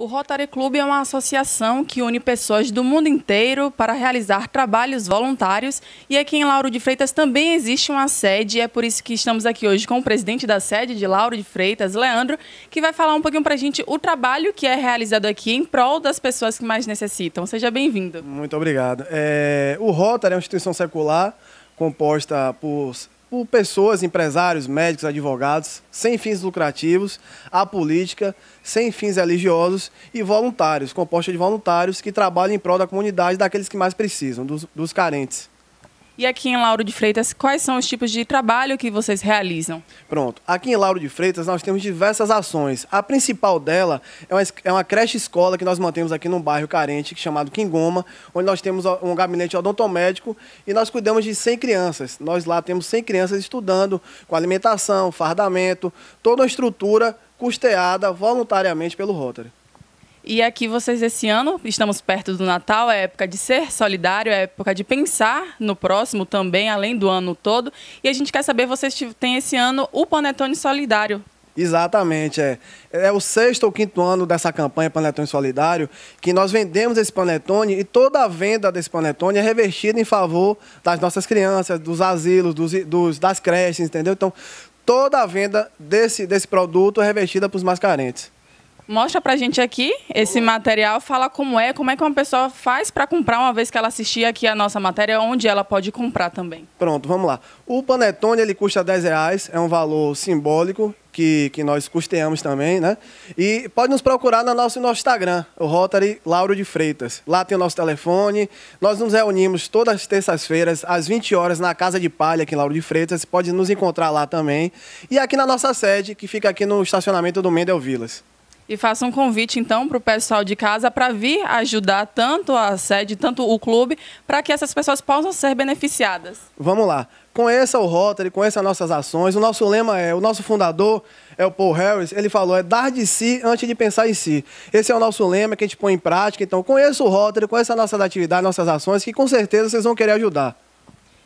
O Rotary Club é uma associação que une pessoas do mundo inteiro para realizar trabalhos voluntários e aqui em Lauro de Freitas também existe uma sede, é por isso que estamos aqui hoje com o presidente da sede de Lauro de Freitas, Leandro, que vai falar um pouquinho para a gente o trabalho que é realizado aqui em prol das pessoas que mais necessitam. Seja bem-vindo. Muito obrigado. É, o Rotary é uma instituição secular composta por por pessoas, empresários, médicos, advogados, sem fins lucrativos, a política, sem fins religiosos e voluntários, composta de voluntários que trabalham em prol da comunidade daqueles que mais precisam, dos, dos carentes. E aqui em Lauro de Freitas, quais são os tipos de trabalho que vocês realizam? Pronto. Aqui em Lauro de Freitas, nós temos diversas ações. A principal dela é uma, é uma creche escola que nós mantemos aqui num bairro carente, chamado Quingoma, onde nós temos um gabinete odontomédico e nós cuidamos de 100 crianças. Nós lá temos 100 crianças estudando com alimentação, fardamento, toda uma estrutura custeada voluntariamente pelo Rotary. E aqui vocês, esse ano, estamos perto do Natal, é época de ser solidário, é época de pensar no próximo também, além do ano todo. E a gente quer saber, vocês têm esse ano o Panetone Solidário. Exatamente, é. É o sexto ou quinto ano dessa campanha Panetone Solidário, que nós vendemos esse panetone e toda a venda desse panetone é revertida em favor das nossas crianças, dos asilos, dos, dos das creches, entendeu? Então, toda a venda desse, desse produto é revertida para os mais carentes. Mostra pra gente aqui esse material, fala como é, como é que uma pessoa faz para comprar uma vez que ela assistir aqui a nossa matéria, onde ela pode comprar também. Pronto, vamos lá. O panetone ele custa 10 reais, é um valor simbólico que, que nós custeamos também, né? E pode nos procurar no nosso, nosso Instagram, o Rotary Lauro de Freitas. Lá tem o nosso telefone. Nós nos reunimos todas as terças-feiras, às 20 horas, na Casa de Palha, aqui em Lauro de Freitas. Pode nos encontrar lá também. E aqui na nossa sede, que fica aqui no estacionamento do Mendel Vilas. E faça um convite, então, para o pessoal de casa para vir ajudar tanto a sede, tanto o clube, para que essas pessoas possam ser beneficiadas. Vamos lá. Conheça o Rotary, conheça nossas ações. O nosso lema é, o nosso fundador é o Paul Harris, ele falou, é dar de si antes de pensar em si. Esse é o nosso lema que a gente põe em prática. Então, conheça o Rotary, conheça nossas atividades, nossas ações, que com certeza vocês vão querer ajudar.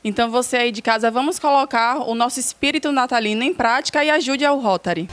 Então, você aí de casa, vamos colocar o nosso espírito natalino em prática e ajude ao Rotary.